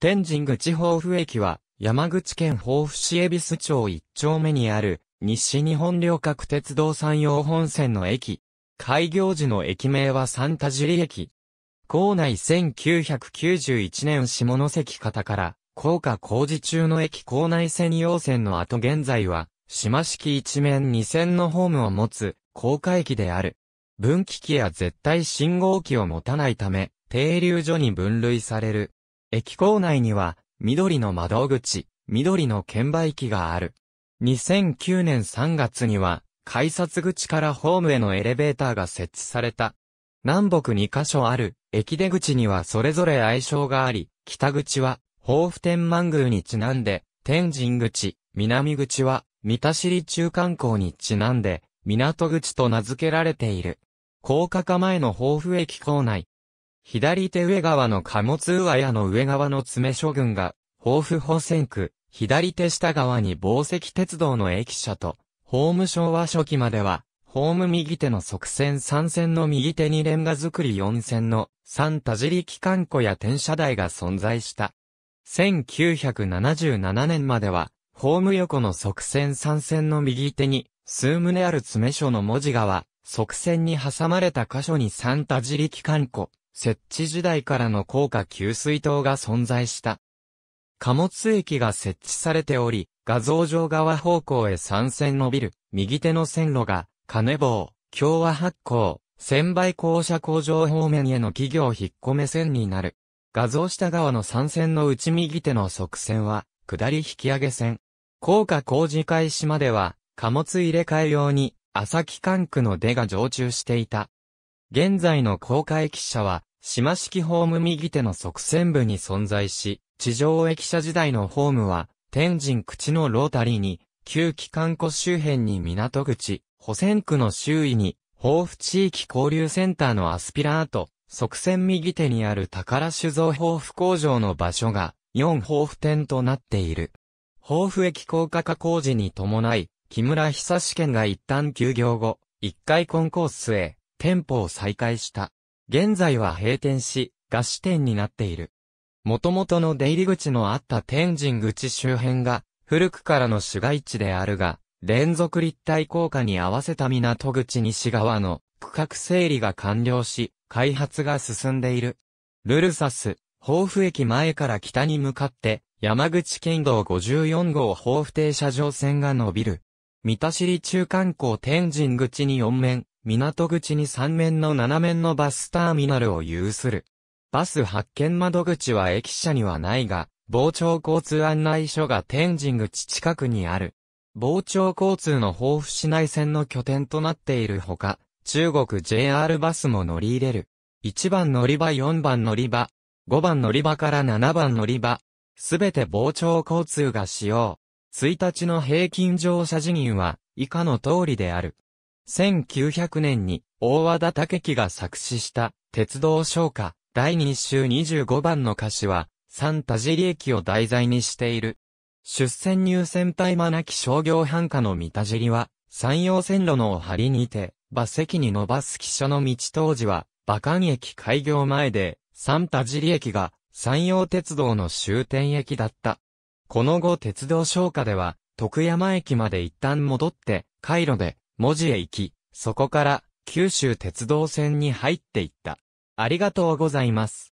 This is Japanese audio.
天神口豊府駅は、山口県豊府市恵比寿町一丁目にある、西日本旅客鉄道山陽本線の駅。開業時の駅名はサンタジリ駅。校内1991年下関方から、高架工事中の駅構内専用線の後現在は、島式一面二線のホームを持つ、高架駅である。分岐器や絶対信号機を持たないため、停留所に分類される。駅構内には、緑の窓口、緑の券売機がある。2009年3月には、改札口からホームへのエレベーターが設置された。南北2カ所ある、駅出口にはそれぞれ愛称があり、北口は、豊富天満宮にちなんで、天神口、南口は、三田尻中間港にちなんで、港口と名付けられている。高架化前の豊富駅構内、左手上側の貨物上屋の上側の詰所群が、豊富保線区、左手下側に防石鉄道の駅舎と、法務省は初期までは、法務右手の側線3線の右手にレンガ造り4線の三田尻機関庫や転車台が存在した。1977年までは、法務横の側線3線の右手に、数棟ある詰所の文字側、側線に挟まれた箇所に三田尻機関庫、設置時代からの高架給水塔が存在した。貨物駅が設置されており、画像上側方向へ3線伸びる、右手の線路が、金棒、共和発行、千倍校舎工場方面への企業引っ込め線になる。画像下側の3線の内右手の側線は、下り引き上げ線。高架工事開始までは、貨物入れ替え用に、朝木管区の出が常駐していた。現在の高架駅舎は、島式ホーム右手の側線部に存在し、地上駅舎時代のホームは、天神口のロータリーに、旧機関庫周辺に港口、保線区の周囲に、豊富地域交流センターのアスピラート、側線右手にある宝酒造豊富工場の場所が、4豊富店となっている。豊富駅高架化工事に伴い、木村久志県が一旦休業後、一回コンコースへ、店舗を再開した。現在は閉店し、菓子店になっている。元々の出入り口のあった天神口周辺が、古くからの市街地であるが、連続立体効果に合わせた港口西側の区画整理が完了し、開発が進んでいる。ルルサス、豊富駅前から北に向かって、山口県道54号豊富停車場線が伸びる。三田尻中間港天神口に4面、港口に3面の7面のバスターミナルを有する。バス発見窓口は駅舎にはないが、傍聴交通案内所が天神口近くにある。傍聴交通の豊富市内線の拠点となっているほか、中国 JR バスも乗り入れる。1番乗り場4番乗り場、5番乗り場から7番乗り場、すべて傍聴交通が使用。1日の平均乗車人員は以下の通りである。1900年に大和田武樹が作詞した鉄道昇華第2週25番の歌詞は、サンタジリ駅を題材にしている。出船入船隊マなき商業繁華の三田尻は、山陽線路の張りにて、馬席に伸ばす汽車の道当時は、馬関駅開業前で、サンタジリ駅が山陽鉄道の終点駅だった。この後鉄道消華では、徳山駅まで一旦戻って、回路で文字へ行き、そこから、九州鉄道線に入っていった。ありがとうございます。